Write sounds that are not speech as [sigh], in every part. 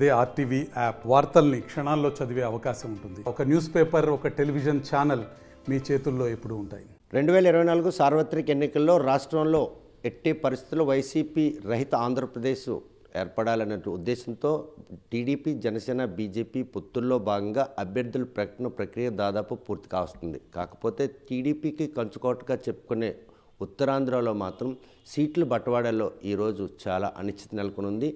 అదే RTV app వార్తల్ని క్షణాల్లో చదివే అవకాశం ఉంటుంది ఒక న్యూస్ పేపర్ ఒక టెలివిజన్ ఛానల్ మీ చేతుల్లో ఎప్పుడు ఉంటాయి రెండు వేల ఇరవై నాలుగు సార్వత్రిక ఎన్నికల్లో రాష్ట్రంలో ఎట్టి పరిస్థితుల్లో వైసీపీ రహిత ఆంధ్రప్రదేశ్ ఏర్పడాలనే ఉద్దేశంతో టీడీపీ జనసేన బీజేపీ పొత్తుల్లో భాగంగా అభ్యర్థుల ప్రకటన ప్రక్రియ దాదాపు పూర్తి కావస్తుంది కాకపోతే టీడీపీకి కంచుకోటగా చెప్పుకునే ఉత్తరాంధ్రలో మాత్రం సీట్లు బట్టవాడలో ఈరోజు చాలా అనిశ్చిత నెలకొనుంది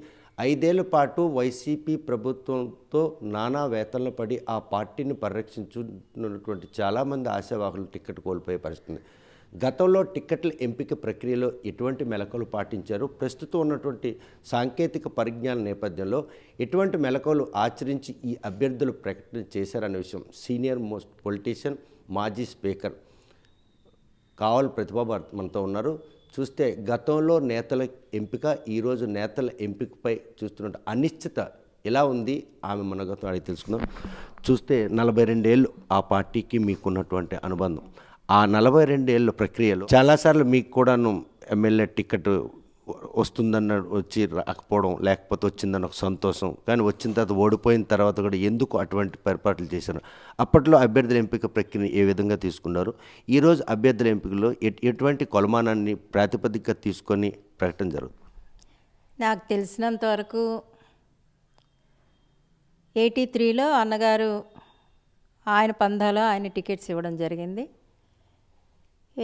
ఐదేళ్ల పాటు వైసీపీ ప్రభుత్వంతో నానా వేతనలు పడి ఆ పార్టీని పరిరక్షించున్నటువంటి చాలామంది ఆశావాహులు టికెట్ కోల్పోయే పరిస్థితుంది గతంలో టిక్కెట్ల ఎంపిక ప్రక్రియలో ఎటువంటి మెలకలు పాటించారు ప్రస్తుతం ఉన్నటువంటి సాంకేతిక పరిజ్ఞాన నేపథ్యంలో ఎటువంటి మెలకువలు ఆచరించి ఈ అభ్యర్థులు ప్రకటన చేశారనే విషయం సీనియర్ మోస్ట్ పొలిటీషియన్ మాజీ స్పీకర్ కావల్ ప్రతిభాభారత్ మనతో ఉన్నారు చూస్తే గతంలో నేతల ఎంపిక ఈరోజు నేతల ఎంపికపై చూస్తున్న అనిశ్చిత ఎలా ఉంది ఆమె మనగతం అడిగి తెలుసుకుందాం చూస్తే నలభై రెండేళ్ళు ఆ పార్టీకి మీకున్నటువంటి అనుబంధం ఆ నలభై రెండేళ్ళ ప్రక్రియలో చాలాసార్లు మీకు కూడాను ఎమ్మెల్యే టికెట్ వస్తుందన్న వచ్చి రాకపోవడం లేకపోతే వచ్చిందన్న ఒక సంతోషం కానీ వచ్చిన తర్వాత ఓడిపోయిన తర్వాత కూడా ఎందుకు అటువంటి పొరపాట్లు చేశారు అప్పట్లో అభ్యర్థుల ఎంపిక ప్రక్రియ ఏ విధంగా తీసుకున్నారు ఈరోజు అభ్యర్థుల ఎంపికలో ఎటువంటి కొలమానాన్ని ప్రాతిపదిక తీసుకొని ప్రకటన జరుగుతుంది నాకు తెలిసినంత వరకు ఎయిటీ త్రీలో అన్నగారు ఆయన పందాలో ఆయన టికెట్స్ ఇవ్వడం జరిగింది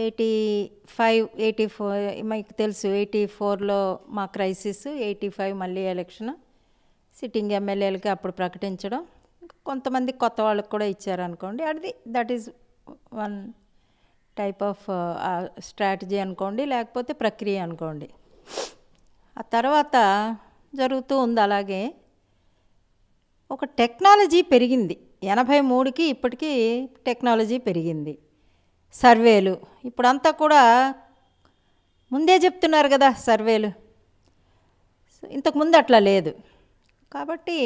ఎయిటీ ఫైవ్ ఎయిటీ ఫోర్ మీకు తెలుసు ఎయిటీ ఫోర్లో మా క్రైసిస్ ఎయిటీ ఫైవ్ మళ్ళీ ఎలక్షన్ సిట్టింగ్ ఎమ్మెల్యేలకి అప్పుడు ప్రకటించడం కొంతమంది కొత్త వాళ్ళకి కూడా ఇచ్చారనుకోండి అది that is one type of strategy అనుకోండి లేకపోతే ప్రక్రియ అనుకోండి ఆ తర్వాత జరుగుతూ ఉంది అలాగే ఒక టెక్నాలజీ పెరిగింది ఎనభై మూడుకి ఇప్పటికీ టెక్నాలజీ పెరిగింది సర్వేలు ఇప్పుడంతా కూడా ముందే చెప్తున్నారు కదా సర్వేలు ఇంతకుముందు అట్లా లేదు కాబట్టి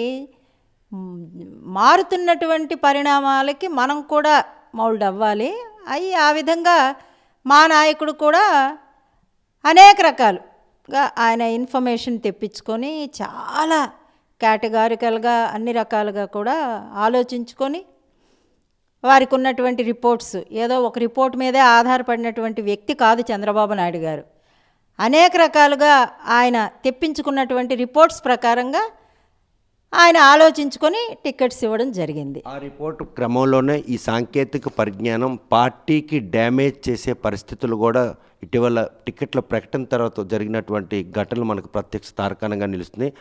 మారుతున్నటువంటి పరిణామాలకి మనం కూడా మౌల్డ్ అవ్వాలి అవి ఆ విధంగా మా నాయకుడు కూడా అనేక రకాలుగా ఆయన ఇన్ఫర్మేషన్ తెప్పించుకొని చాలా కేటగారికల్గా అన్ని రకాలుగా కూడా ఆలోచించుకొని వారికి ఉన్నటువంటి రిపోర్ట్స్ ఏదో ఒక రిపోర్ట్ మీదే ఆధారపడినటువంటి వ్యక్తి కాదు చంద్రబాబు నాయుడు గారు అనేక రకాలుగా ఆయన తెప్పించుకున్నటువంటి రిపోర్ట్స్ ప్రకారంగా ఆయన ఆలోచించుకొని టికెట్స్ ఇవ్వడం జరిగింది ఆ రిపోర్టు క్రమంలోనే ఈ సాంకేతిక పరిజ్ఞానం పార్టీకి డ్యామేజ్ చేసే పరిస్థితులు కూడా ఇటీవల టికెట్ల ప్రకటన తర్వాత జరిగినటువంటి ఘటనలు మనకు ప్రత్యక్ష తారకాణంగా నిలుస్తున్నాయి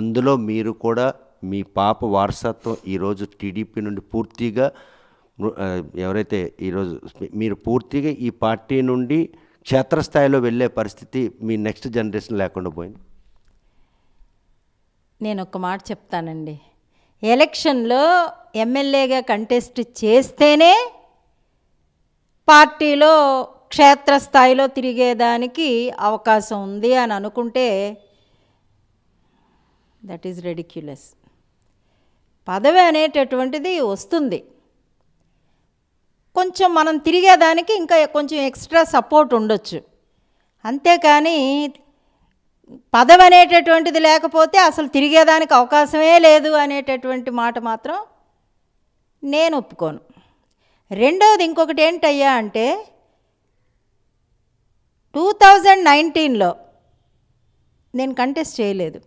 అందులో మీరు కూడా మీ పాప వారసత్వం ఈరోజు టీడీపీ నుండి పూర్తిగా ఎవరైతే ఈరోజు మీరు పూర్తిగా ఈ పార్టీ నుండి క్షేత్రస్థాయిలో వెళ్ళే పరిస్థితి మీ నెక్స్ట్ జనరేషన్ లేకుండా పోయింది నేను ఒక మాట చెప్తానండి ఎలక్షన్లో ఎమ్మెల్యేగా కంటెస్ట్ చేస్తేనే పార్టీలో క్షేత్రస్థాయిలో తిరిగేదానికి అవకాశం ఉంది అని అనుకుంటే దట్ ఈజ్ రెడిక్యులస్ పదవి అనేటటువంటిది వస్తుంది కొంచెం మనం తిరిగేదానికి ఇంకా కొంచెం ఎక్స్ట్రా సపోర్ట్ ఉండొచ్చు అంతేకాని పదం అనేటటువంటిది లేకపోతే అసలు తిరిగేదానికి అవకాశమే లేదు అనేటటువంటి మాట మాత్రం నేను ఒప్పుకోను రెండవది ఇంకొకటి ఏంటయ్యా అంటే టూ థౌజండ్ నైన్టీన్లో నేను కంటెస్ట్ చేయలేదు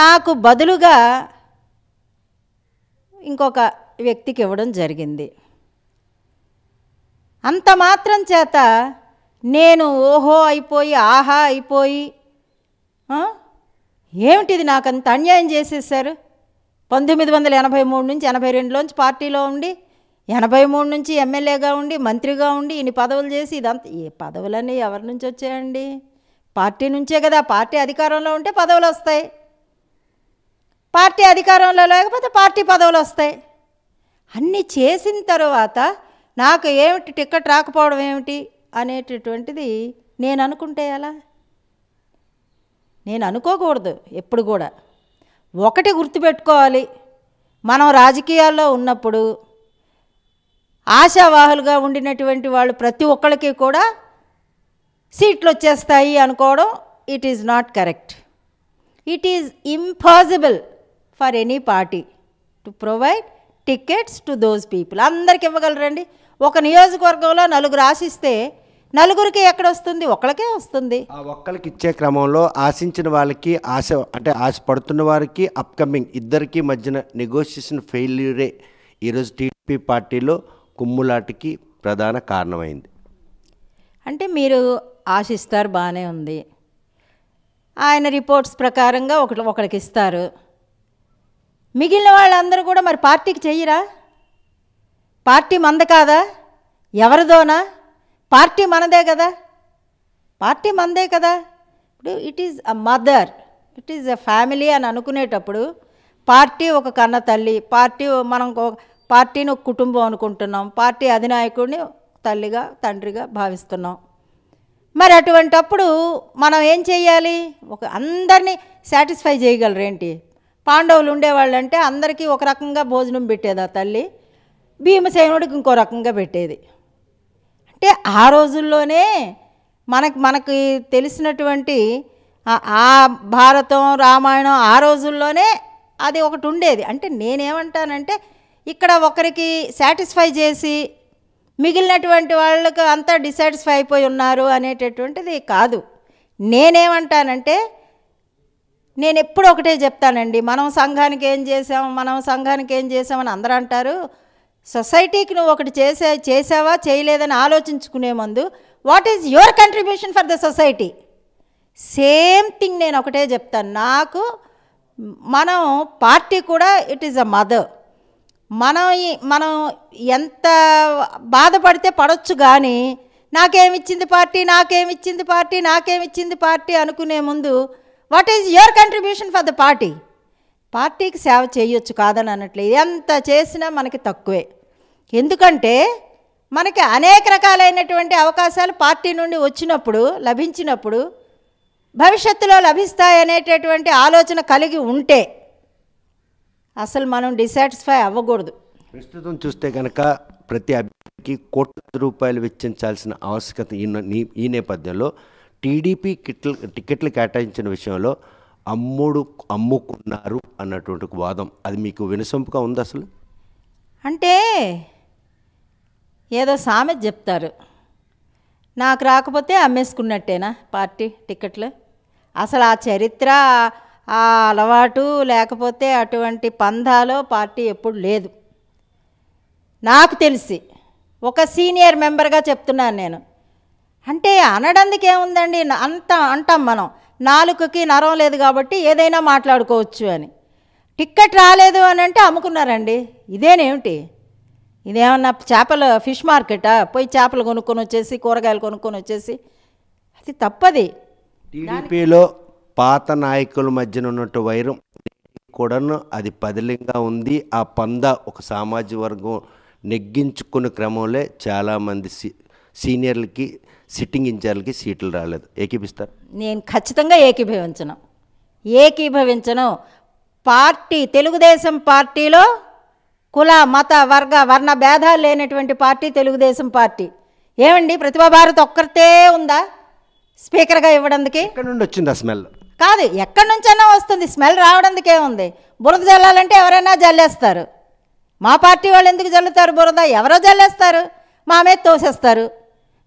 నాకు బదులుగా ఇంకొక వ్యక్తికి ఇవ్వడం జరిగింది అంత మాత్రం చేత నేను ఓహో అయిపోయి ఆహా అయిపోయి ఏమిటిది నాకు అంత అన్యాయం చేసేసారు పంతొమ్మిది వందల ఎనభై మూడు నుంచి ఎనభై రెండులోంచి పార్టీలో ఉండి ఎనభై మూడు నుంచి ఎమ్మెల్యేగా ఉండి మంత్రిగా ఉండి ఇన్ని పదవులు చేసి ఇదంతా ఏ పదవులన్నీ ఎవరి నుంచి వచ్చాయండి పార్టీ నుంచే కదా పార్టీ అధికారంలో ఉంటే పదవులు వస్తాయి పార్టీ అధికారంలో లేకపోతే పార్టీ పదవులు వస్తాయి అన్నీ చేసిన తర్వాత నాకు ఏమిటి టికెట్ రాకపోవడం ఏమిటి అనేటటువంటిది నేను అనుకుంటే ఎలా నేను అనుకోకూడదు ఎప్పుడు కూడా ఒకటి గుర్తుపెట్టుకోవాలి మనం రాజకీయాల్లో ఉన్నప్పుడు ఆశావాహులుగా ఉండినటువంటి వాళ్ళు ప్రతి ఒక్కరికి కూడా సీట్లు వచ్చేస్తాయి అనుకోవడం it is not correct it is impossible for any party to provide tickets to those people అందరికి ఇవ్వగలరండి ఒక నియోజకవర్గంలో నలుగురు ఆశిస్తే నలుగురికి ఎక్కడ వస్తుంది ఒకళ్ళకే వస్తుంది ఆ ఒక్కరికి ఇచ్చే క్రమంలో ఆశించిన వాళ్ళకి ఆశ అంటే ఆశ పడుతున్న వారికి అప్కమింగ్ ఇద్దరికి మధ్యన నెగోషియేషన్ ఫెయిల్యూరే ఈరోజు టీడీపీ పార్టీలో కుమ్ములాటికి ప్రధాన కారణమైంది అంటే మీరు ఆశిస్తారు బాగానే ఉంది ఆయన రిపోర్ట్స్ ప్రకారంగా ఒకటి ఒకరికి ఇస్తారు మిగిలిన వాళ్ళందరూ కూడా మరి పార్టీకి చెయ్యరా పార్టీ మంద కాదా ఎవరిదోనా పార్టీ మనదే కదా పార్టీ మనదే కదా ఇప్పుడు it is a mother it is a family అని అనుకునేటప్పుడు పార్టీ ఒక కన్న తల్లి పార్టీ మనం పార్టీని ఒక కుటుంబం అనుకుంటున్నాం పార్టీ అధినాయకుడిని తల్లిగా తండ్రిగా భావిస్తున్నాం మరి అటువంటప్పుడు మనం ఏం చేయాలి ఒక అందరినీ సాటిస్ఫై చేయగలరేంటి పాండవులు ఉండేవాళ్ళంటే అందరికీ ఒక రకంగా భోజనం పెట్టేది ఆ తల్లి భీమసేనుడికి ఇంకో రకంగా పెట్టేది అంటే ఆ రోజుల్లోనే మనకు మనకి తెలిసినటువంటి ఆ భారతం రామాయణం ఆ రోజుల్లోనే అది ఒకటి ఉండేది అంటే నేనేమంటానంటే ఇక్కడ ఒకరికి సాటిస్ఫై చేసి మిగిలినటువంటి వాళ్ళకు అంతా డిసాటిస్ఫై అయిపోయి ఉన్నారు అనేటటువంటిది కాదు నేనేమంటానంటే నేను ఎప్పుడు ఒకటే చెప్తానండి మనం సంఘానికి ఏం చేసాం మనం సంఘానికి ఏం చేసామని అందరూ అంటారు సొసైటీకి నువ్వు ఒకటి చేసే చేసావా చేయలేదని ఆలోచించుకునే ముందు what is your contribution for the society same thing నేను ఒకటే చెప్తాను నాకు మనం పార్టీ కూడా ఇట్ ఈజ్ అ మదర్ మనం మనం ఎంత బాధపడితే పడవచ్చు కానీ నాకేమిచ్చింది పార్టీ నాకేమిచ్చింది పార్టీ నాకేమిచ్చింది పార్టీ అనుకునే ముందు what is your contribution for the party పార్టీకి సేవ చేయొచ్చు కాదని అన్నట్లే ఎంత చేసినా మనకి తక్కువే ఎందుకంటే మనకి అనేక రకాలైనటువంటి అవకాశాలు పార్టీ నుండి వచ్చినప్పుడు లభించినప్పుడు భవిష్యత్తులో లభిస్తాయనేటటువంటి ఆలోచన కలిగి ఉంటే అసలు మనం డిసాటిస్ఫై అవ్వకూడదు ప్రస్తుతం చూస్తే కనుక ప్రతి అభ్యర్థికి కోట్ల రూపాయలు వెచ్చించాల్సిన ఆవశ్యకత ఈ ఈ నేపథ్యంలో టీడీపీ కిట్లు టికెట్లు కేటాయించిన విషయంలో అమ్ముడు అమ్ముకున్నారు అన్నటువంటి వాదం అది మీకు వినసొంపుగా ఉంది అసలు అంటే ఏదో సామెత చెప్తారు నాకు రాకపోతే అమ్మేసుకున్నట్టేనా పార్టీ టికెట్లు అసలు ఆ చరిత్ర ఆ అలవాటు లేకపోతే అటువంటి పందాలో పార్టీ ఎప్పుడు లేదు నాకు తెలిసి ఒక సీనియర్ మెంబర్గా చెప్తున్నాను నేను అంటే అనడందుకేముందండి ఏముందండి అంత అంటాం మనం నాలుగుకి నరం లేదు కాబట్టి ఏదైనా మాట్లాడుకోవచ్చు అని టిక్కెట్ రాలేదు అని అంటే అమ్ముకున్నారండి ఇదేనేమిటి ఇదేమన్నా చేపలు ఫిష్ మార్కెటా పోయి చేపలు కొనుక్కొని వచ్చేసి కూరగాయలు కొనుక్కొని వచ్చేసి అది తప్పది టీడీపీలో పాత నాయకుల మధ్యన ఉన్నట్టు వైరం కూడాను అది పదిలింగా ఉంది ఆ పంద ఒక సామాజిక వర్గం నెగ్గించుకున్న క్రమంలో చాలామంది సీ సీనియర్లకి సిట్టింగ్ ఇన్ఛార్జ్కి సీట్లు రాలేదు ఏకీభిస్తారు నేను ఖచ్చితంగా ఏకీభవించను ఏకీభవించను పార్టీ తెలుగుదేశం పార్టీలో కుల మత వర్గ వర్ణ భేదాలు లేనటువంటి పార్టీ తెలుగుదేశం పార్టీ ఏమండి ప్రతిభాభారత్ ఒక్కరితే ఉందా స్పీకర్గా ఇవ్వడానికి ఎక్కడి నుండి వచ్చింది ఆ స్మెల్ కాదు ఎక్కడి నుంచైనా వస్తుంది స్మెల్ రావడానికే ఉంది బురద జల్లాలంటే ఎవరైనా జల్లేస్తారు మా పార్టీ వాళ్ళు ఎందుకు జల్లుతారు బురద ఎవరో జల్లేస్తారు మా మీద తోసేస్తారు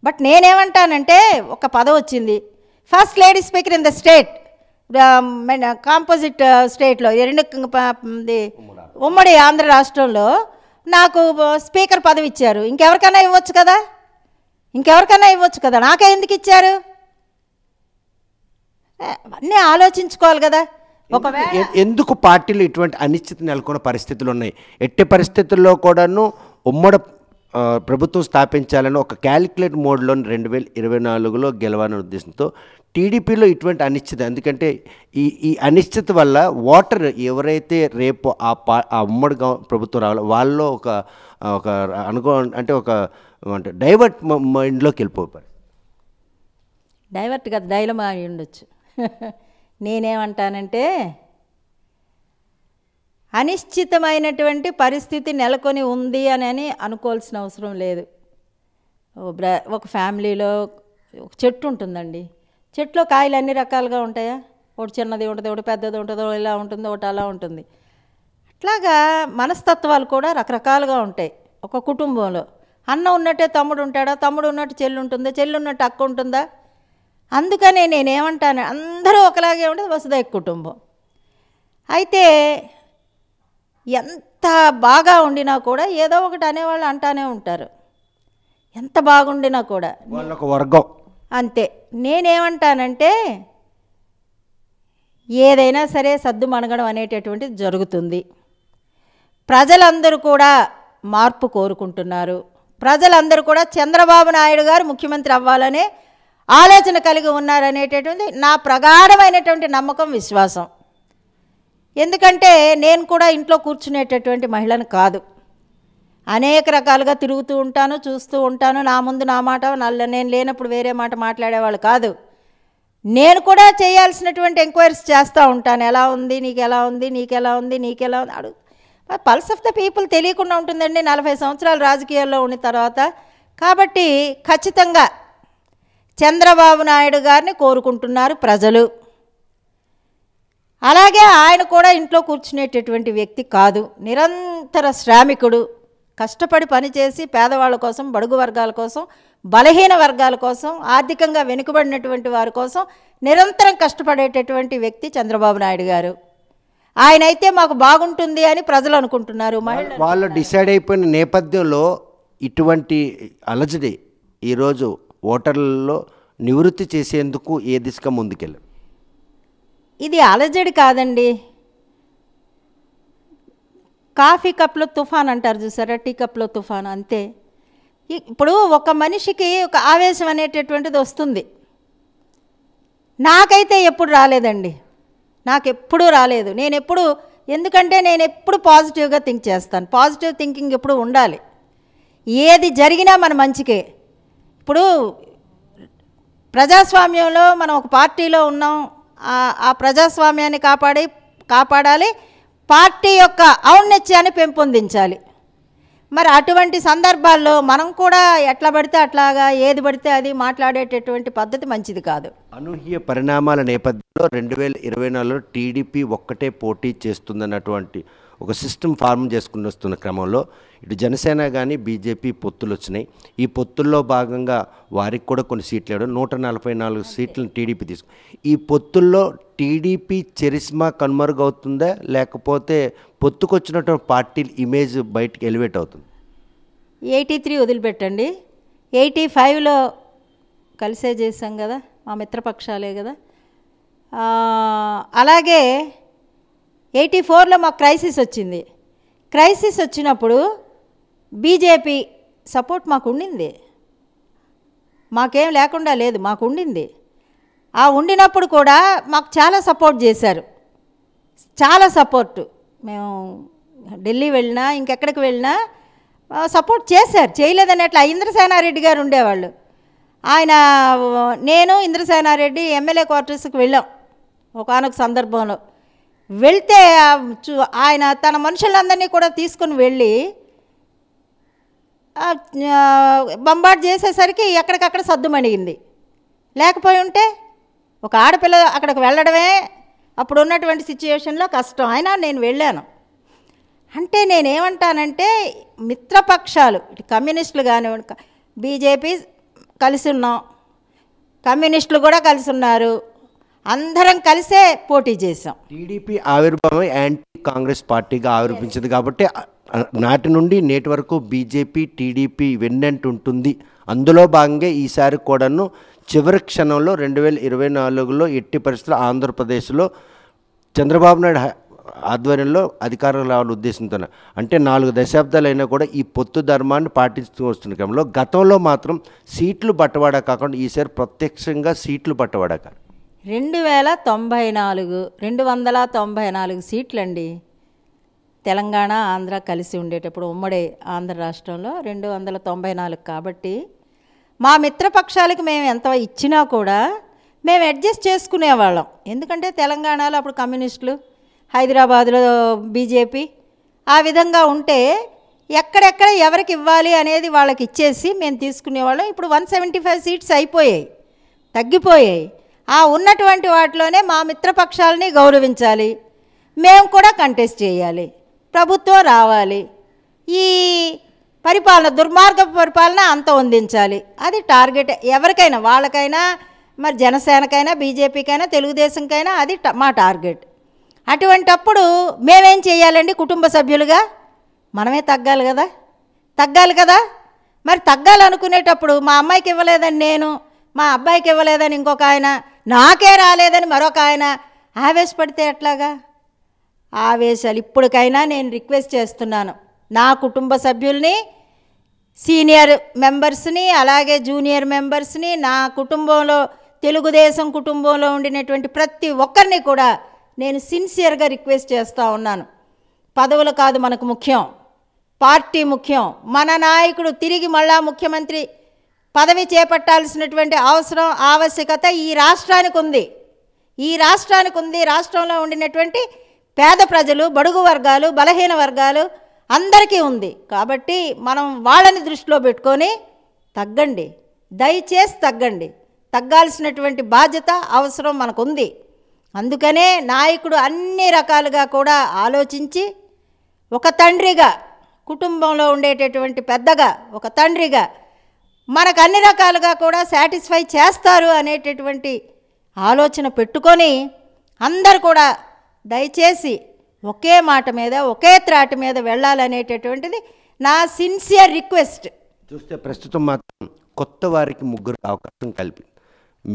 బట్ నేనేమంటానంటే ఒక పదం వచ్చింది first lady speaker in the state composite స్టేట్లో రెండు ఉమ్మడి ఆంధ్ర రాష్ట్రంలో నాకు స్పీకర్ uh, పదవి ఇచ్చారు ఇంకెవరికైనా ఇవ్వచ్చు కదా ఇంకెవరికైనా ఇవ్వచ్చు కదా నాకే ఎందుకు ఇచ్చారు అన్నీ ఆలోచించుకోవాలి కదా ఒకవేళ ఎందుకు పార్టీలు ఇటువంటి అనిశ్చితి నెలకొన్న పరిస్థితులు ఉన్నాయి ఎట్టి పరిస్థితుల్లో కూడాను ఉమ్మడి ప్రభుత్వం స్థాపించాలని ఒక క్యాలిక్యులేట్ మోడ్లో రెండు వేల ఇరవై నాలుగులో గెలవాలనే ఉద్దేశంతో టీడీపీలో ఇటువంటి అనిశ్చిత ఎందుకంటే ఈ ఈ అనిశ్చిత వల్ల ఓటర్ ఎవరైతే రేపు ఆ పా ఆ ఉమ్మడి ప్రభుత్వం రావాలో వాళ్ళలో ఒక ఒక అనుకో అంటే ఒక అంటే డైవర్ట్ మైండ్లోకి వెళ్ళిపోతారు డైవర్ట్ కదా డైలమా ఉండొచ్చు [laughs] నేనేమంటానంటే అనిశ్చితమైనటువంటి పరిస్థితి నెలకొని ఉంది అని అనుకోవాల్సిన అవసరం లేదు ఒక ఫ్యామిలీలో ఒక చెట్టు ఉంటుందండి చెట్లో కాయలు అన్ని రకాలుగా ఉంటాయా ఒకటి చిన్నది ఉంటుంది ఒకటి పెద్దది ఉంటుందో ఇలా ఉంటుందో ఒకటి అలా ఉంటుంది అట్లాగా మనస్తత్వాలు కూడా రకరకాలుగా ఉంటాయి ఒక కుటుంబంలో అన్న ఉన్నట్టే తమ్ముడు ఉంటాడా తమ్ముడు ఉన్నట్టు చెల్లి ఉంటుందా చెల్లి ఉన్నట్టు అక్క ఉంటుందా అందుకనే నేనేమంటాను అందరూ ఒకలాగే ఉంటుంది వసుదైక కుటుంబం అయితే ఎంత బాగా ఉండినా కూడా ఏదో ఒకటి అనేవాళ్ళు అంటానే ఉంటారు ఎంత బాగుండినా కూడా వాళ్ళొక వర్గం అంతే నేనేమంటానంటే ఏదైనా సరే సద్దు మనగడం అనేటటువంటిది జరుగుతుంది ప్రజలందరూ కూడా మార్పు కోరుకుంటున్నారు ప్రజలందరూ కూడా చంద్రబాబు నాయుడు గారు ముఖ్యమంత్రి అవ్వాలనే ఆలోచన కలిగి ఉన్నారనేటటువంటి నా ప్రగాఢమైనటువంటి నమ్మకం విశ్వాసం ఎందుకంటే నేను కూడా ఇంట్లో కూర్చునేటటువంటి మహిళను కాదు అనేక రకాలుగా తిరుగుతూ ఉంటాను చూస్తూ ఉంటాను నా ముందు నా మాట నల్ల నేను లేనప్పుడు వేరే మాట మాట్లాడేవాళ్ళు కాదు నేను కూడా చేయాల్సినటువంటి ఎంక్వైరీస్ చేస్తూ ఉంటాను ఎలా ఉంది నీకు ఎలా ఉంది నీకు ఎలా ఉంది నీకు ఎలా ఉంది అడుగు పల్స్ ఆఫ్ ద పీపుల్ తెలియకుండా ఉంటుందండి నలభై సంవత్సరాలు రాజకీయాల్లో ఉన్న తర్వాత కాబట్టి ఖచ్చితంగా చంద్రబాబు నాయుడు గారిని కోరుకుంటున్నారు ప్రజలు అలాగే ఆయన కూడా ఇంట్లో కూర్చునేటటువంటి వ్యక్తి కాదు నిరంతర శ్రామికుడు కష్టపడి పనిచేసి పేదవాళ్ళ కోసం బడుగు వర్గాల కోసం బలహీన వర్గాల కోసం ఆర్థికంగా వెనుకబడినటువంటి వారి కోసం నిరంతరం కష్టపడేటటువంటి వ్యక్తి చంద్రబాబు నాయుడు గారు ఆయన అయితే మాకు బాగుంటుంది అని ప్రజలు అనుకుంటున్నారు వాళ్ళు డిసైడ్ అయిపోయిన నేపథ్యంలో ఇటువంటి అలజడి ఈరోజు ఓటర్లలో నివృత్తి చేసేందుకు ఏ దిశగా ముందుకెళ్ళారు ఇది అలజడి కాదండి కాఫీ కప్లో తుఫాన్ అంటారు చూసారా టీ కప్లో తుఫాన్ అంతే ఇప్పుడు ఒక మనిషికి ఒక ఆవేశం అనేటటువంటిది వస్తుంది నాకైతే ఎప్పుడు రాలేదండి నాకు ఎప్పుడూ రాలేదు నేను ఎప్పుడు ఎందుకంటే నేను ఎప్పుడు పాజిటివ్గా థింక్ చేస్తాను పాజిటివ్ థింకింగ్ ఎప్పుడు ఉండాలి ఏది జరిగినా మన మంచికే ఇప్పుడు ప్రజాస్వామ్యంలో మనం ఒక పార్టీలో ఉన్నాం ఆ ప్రజాస్వామ్యాన్ని కాపాడి కాపాడాలి పార్టీ యొక్క ఔన్నత్యాన్ని పెంపొందించాలి మరి అటువంటి సందర్భాల్లో మనం కూడా ఎట్లా పడితే అట్లాగా ఏది పడితే అది మాట్లాడేటటువంటి పద్ధతి మంచిది కాదు అనూహ్య పరిణామాల నేపథ్యంలో రెండు వేల ఇరవై నాలుగులో టీడీపీ ఒక్కటే పోటీ చేస్తుందన్నటువంటి ఒక సిస్టమ్ ఫార్మ్ చేసుకుని వస్తున్న క్రమంలో ఇటు జనసేన కానీ బీజేపీ పొత్తులు వచ్చినాయి ఈ పొత్తుల్లో భాగంగా వారికి కూడా కొన్ని సీట్లు ఇవ్వడం నూట నలభై నాలుగు సీట్లను టీడీపీ తీసుకు ఈ పొత్తుల్లో టీడీపీ చరిస్మా కనుమరుగవుతుందా లేకపోతే పొత్తుకొచ్చినటువంటి పార్టీ ఇమేజ్ బయటకు ఎలివేట్ అవుతుంది ఎయిటీ త్రీ వదిలిపెట్టండి ఎయిటీ ఫైవ్లో కలిసే చేశాం కదా మా మిత్రపక్షాలే కదా అలాగే ఎయిటీ ఫోర్లో మాకు క్రైసిస్ వచ్చింది క్రైసిస్ వచ్చినప్పుడు బీజేపీ సపోర్ట్ మాకు ఉండింది మాకేం లేకుండా లేదు మాకు ఉండింది ఆ ఉండినప్పుడు కూడా మాకు చాలా సపోర్ట్ చేశారు చాలా సపోర్టు మేము ఢిల్లీ వెళ్ళినా ఇంకెక్కడికి వెళ్ళినా సపోర్ట్ చేశారు చేయలేదని అట్లా ఇంద్రసేనారెడ్డి గారు ఉండేవాళ్ళు ఆయన నేను ఇంద్రసేనారెడ్డి ఎమ్మెల్యే క్వార్టర్స్కి వెళ్ళాం ఒకనొక సందర్భంలో వెళ్తే ఆయన తన మనుషులందరినీ కూడా తీసుకుని వెళ్ళి బంబాట్ చేసేసరికి ఎక్కడికక్కడ సర్దుమణిగింది లేకపోయి ఉంటే ఒక ఆడపిల్ల అక్కడికి వెళ్ళడమే అప్పుడు ఉన్నటువంటి సిచ్యువేషన్లో కష్టం అయినా నేను వెళ్ళాను అంటే నేనేమంటానంటే మిత్రపక్షాలు ఇటు కమ్యూనిస్టులు కానివ్వండి బీజేపీ కలిసి ఉన్నాం కమ్యూనిస్టులు కూడా కలిసి ఉన్నారు అందరం కలిసే పోటీ చేసాం టీడీపీ ఆవిర్భావం యాంటీ కాంగ్రెస్ పార్టీగా ఆవిర్భించింది కాబట్టి నాటి నుండి నేటి వరకు బీజేపీ టీడీపీ ఉంటుంది అందులో భాగంగా ఈసారి కూడాను చివరి క్షణంలో రెండు వేల ఇరవై నాలుగులో ఎట్టి పరిస్థితులు ఆంధ్రప్రదేశ్లో చంద్రబాబు నాయుడు ఆధ్వర్యంలో అధికారం రావాలని ఉద్దేశంతో అంటే నాలుగు దశాబ్దాలైనా కూడా ఈ పొత్తు ధర్మాన్ని పాటిస్తూ వస్తున్న క్రమంలో గతంలో మాత్రం సీట్లు బట్టవాడా కాకుండా ఈసారి ప్రత్యక్షంగా సీట్లు బట్టవాడా రెండు వేల తొంభై నాలుగు రెండు వందల తొంభై నాలుగు సీట్లండి తెలంగాణ ఆంధ్ర కలిసి ఉండేటప్పుడు ఉమ్మడి ఆంధ్ర రాష్ట్రంలో రెండు వందల తొంభై నాలుగు కాబట్టి మా మిత్రపక్షాలకు మేము ఎంత ఇచ్చినా కూడా మేము అడ్జస్ట్ చేసుకునేవాళ్ళం ఎందుకంటే తెలంగాణలో అప్పుడు కమ్యూనిస్టులు హైదరాబాదులో బీజేపీ ఆ విధంగా ఉంటే ఎక్కడెక్కడ ఎవరికి ఇవ్వాలి అనేది వాళ్ళకి ఇచ్చేసి మేము తీసుకునేవాళ్ళం ఇప్పుడు వన్ సెవెంటీ ఫైవ్ సీట్స్ అయిపోయాయి తగ్గిపోయాయి ఆ ఉన్నటువంటి వాటిలోనే మా మిత్రపక్షాలని గౌరవించాలి మేము కూడా కంటెస్ట్ చేయాలి ప్రభుత్వం రావాలి ఈ పరిపాలన దుర్మార్గ పరిపాలన అంత అందించాలి అది టార్గెట్ ఎవరికైనా వాళ్ళకైనా మరి జనసేనకైనా బీజేపీకైనా తెలుగుదేశంకైనా అది మా టార్గెట్ అటువంటప్పుడు మేమేం చేయాలండి కుటుంబ సభ్యులుగా మనమే తగ్గాలి కదా తగ్గాలి కదా మరి తగ్గాలనుకునేటప్పుడు మా అమ్మాయికి ఇవ్వలేదని నేను మా అబ్బాయికి ఇవ్వలేదని ఇంకొక ఆయన నాకే రాలేదని మరొక ఆయన ఆవేశపడితే ఎట్లాగా ఆవేశాలు ఇప్పటికైనా నేను రిక్వెస్ట్ చేస్తున్నాను నా కుటుంబ సభ్యుల్ని సీనియర్ మెంబర్స్ని అలాగే జూనియర్ మెంబర్స్ని నా కుటుంబంలో తెలుగుదేశం కుటుంబంలో ఉండినటువంటి ప్రతి ఒక్కరిని కూడా నేను సిన్సియర్గా రిక్వెస్ట్ చేస్తూ ఉన్నాను పదవులు కాదు మనకు ముఖ్యం పార్టీ ముఖ్యం మన నాయకుడు తిరిగి మళ్ళా ముఖ్యమంత్రి పదవి చేపట్టాల్సినటువంటి అవసరం ఆవశ్యకత ఈ రాష్ట్రానికి ఉంది ఈ రాష్ట్రానికి ఉంది రాష్ట్రంలో ఉండినటువంటి పేద ప్రజలు బడుగు వర్గాలు బలహీన వర్గాలు అందరికీ ఉంది కాబట్టి మనం వాళ్ళని దృష్టిలో పెట్టుకొని తగ్గండి దయచేసి తగ్గండి తగ్గాల్సినటువంటి బాధ్యత అవసరం మనకుంది అందుకనే నాయకుడు అన్ని రకాలుగా కూడా ఆలోచించి ఒక తండ్రిగా కుటుంబంలో ఉండేటటువంటి పెద్దగా ఒక తండ్రిగా మనకు అన్ని రకాలుగా కూడా సాటిస్ఫై చేస్తారు అనేటటువంటి ఆలోచన పెట్టుకొని అందరు కూడా దయచేసి ఒకే మాట మీద ఒకే త్రాటి మీద వెళ్ళాలనేటటువంటిది నా సిన్సియర్ రిక్వెస్ట్ చూస్తే ప్రస్తుతం మాత్రం కొత్త వారికి ముగ్గురు అవకాశం కలిపి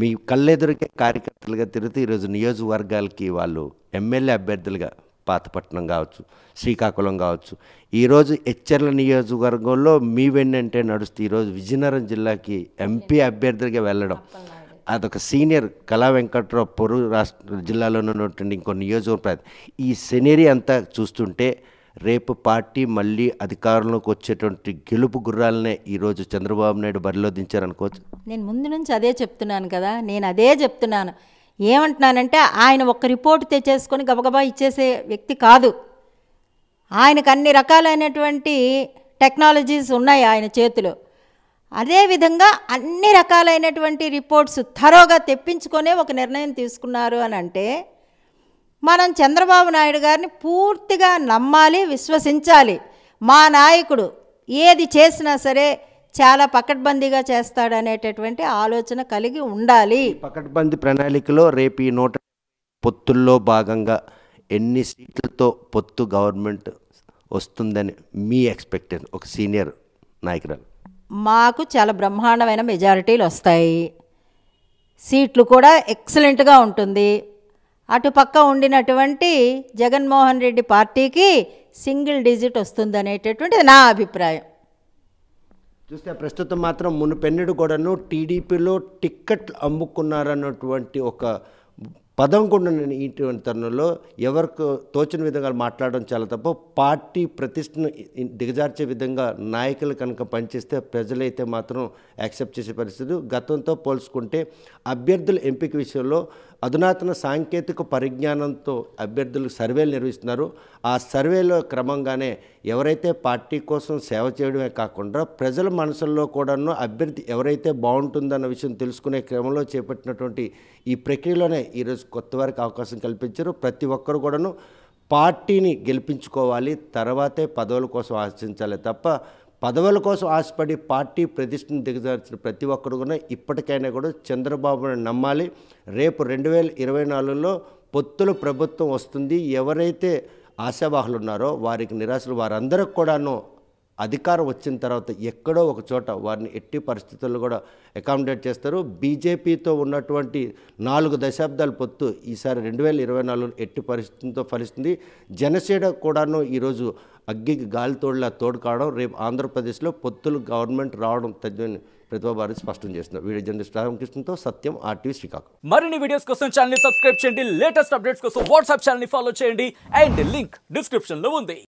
మీ కళ్ళెదురికే కార్యకర్తలుగా తిరుగుతూ ఈరోజు నియోజకవర్గాలకి వాళ్ళు ఎమ్మెల్యే అభ్యర్థులుగా పాతపట్నం కావచ్చు శ్రీకాకుళం కావచ్చు ఈరోజు హెచ్చర్ల నియోజకవర్గంలో మీ వెన్నంటే నడుస్తూ ఈరోజు విజయనగరం జిల్లాకి ఎంపీ అభ్యర్థిగా వెళ్ళడం అదొక సీనియర్ కళా వెంకట్రావు పొరు రాష్ట్ర జిల్లాలో ఉన్నటువంటి ఇంకో నియోజకవర్గం ఈ సినరీ అంతా చూస్తుంటే రేపు పార్టీ మళ్ళీ అధికారంలోకి వచ్చేటువంటి గెలుపు గుర్రాలనే ఈరోజు చంద్రబాబు నాయుడు బరిలో దించారనుకోవచ్చు నేను ముందు నుంచి అదే చెప్తున్నాను కదా నేను అదే చెప్తున్నాను ఏమంటున్నానంటే ఆయన ఒక రిపోర్ట్ తెచ్చేసుకొని గబగబా ఇచ్చేసే వ్యక్తి కాదు ఆయనకు అన్ని రకాలైనటువంటి టెక్నాలజీస్ ఉన్నాయి ఆయన చేతిలో అదేవిధంగా అన్ని రకాలైనటువంటి రిపోర్ట్స్ థరోగా తెప్పించుకొనే ఒక నిర్ణయం తీసుకున్నారు అని అంటే మనం చంద్రబాబు నాయుడు గారిని పూర్తిగా నమ్మాలి విశ్వసించాలి మా నాయకుడు ఏది చేసినా సరే చాలా పకడ్బందీగా చేస్తాడనేటటువంటి ఆలోచన కలిగి ఉండాలి పకడ్బందీ ప్రణాళికలో రేపు ఈ నూట పొత్తుల్లో భాగంగా ఎన్ని సీట్లతో పొత్తు గవర్నమెంట్ వస్తుందని మీ ఎక్స్పెక్టేషన్ ఒక సీనియర్ నాయకురాలు మాకు చాలా బ్రహ్మాండమైన మెజారిటీలు వస్తాయి సీట్లు కూడా ఎక్సలెంట్గా ఉంటుంది అటుపక్క ఉండినటువంటి జగన్మోహన్ రెడ్డి పార్టీకి సింగిల్ డిజిట్ వస్తుంది అనేటటువంటిది నా అభిప్రాయం చూస్తే ప్రస్తుతం మాత్రం మునుపెన్నడు కూడాను టీడీపీలో టిక్కెట్లు అమ్ముకున్నారన్నటువంటి ఒక పదం కూడా నేను ఇటువంటి తరుణంలో ఎవరికి తోచిన విధంగా మాట్లాడడం చాలా తప్ప పార్టీ ప్రతిష్టను దిగజార్చే విధంగా నాయకులు కనుక పనిచేస్తే ప్రజలైతే మాత్రం యాక్సెప్ట్ చేసే పరిస్థితి గతంతో పోల్చుకుంటే అభ్యర్థుల ఎంపిక విషయంలో అధునాతన సాంకేతిక పరిజ్ఞానంతో అభ్యర్థులు సర్వేలు నిర్వహిస్తున్నారు ఆ సర్వేలో క్రమంగానే ఎవరైతే పార్టీ కోసం సేవ చేయడమే కాకుండా ప్రజల మనసుల్లో కూడాను అభ్యర్థి ఎవరైతే బాగుంటుందన్న విషయం తెలుసుకునే క్రమంలో చేపట్టినటువంటి ఈ ప్రక్రియలోనే ఈరోజు కొత్త వారికి అవకాశం కల్పించారు ప్రతి ఒక్కరు కూడాను పార్టీని గెలిపించుకోవాలి తర్వాతే పదవుల కోసం ఆశించాలి తప్ప పదవుల కోసం ఆశపడి పార్టీ ప్రతిష్టను దిగజార్చిన ప్రతి ఒక్కరు కూడా ఇప్పటికైనా కూడా చంద్రబాబును నమ్మాలి రేపు రెండు వేల ఇరవై నాలుగులో పొత్తుల ప్రభుత్వం వస్తుంది ఎవరైతే ఆశావాహులు ఉన్నారో వారికి నిరాశలు వారందరికి కూడాను అధికారం వచ్చిన తర్వాత ఎక్కడో ఒక చోట వారిని ఎట్టి పరిస్థితుల్లో కూడా అకామిడేట్ చేస్తారు బీజేపీతో ఉన్నటువంటి నాలుగు దశాబ్దాల పొత్తు ఈసారి రెండు వేల ఇరవై నాలుగులో ఎట్టి పరిస్థితులతో ఫలిస్తుంది జనసేన కూడాను ఈరోజు అగ్గికి గాలి తోడులా తోడు కావడం రేపు ఆంధ్రప్రదేశ్లో పొత్తులు గవర్నమెంట్ రావడం తద్దని ప్రతిభాభారతి స్పష్టం చేస్తున్నారు వీడియో జర్నలిస్ట్ రామకృష్ణతో సత్యం ఆర్టీవీ శ్రీకాకు మరిన్ని వీడియోస్ కోసం ఛానల్ సబ్స్క్రైబ్ చేయండి లేటెస్ట్ అప్డేట్స్ కోసం వాట్సాప్ ఛానల్ ఫాలో చేయండి అండ్ లింక్ డిస్క్రిప్షన్లో ఉంది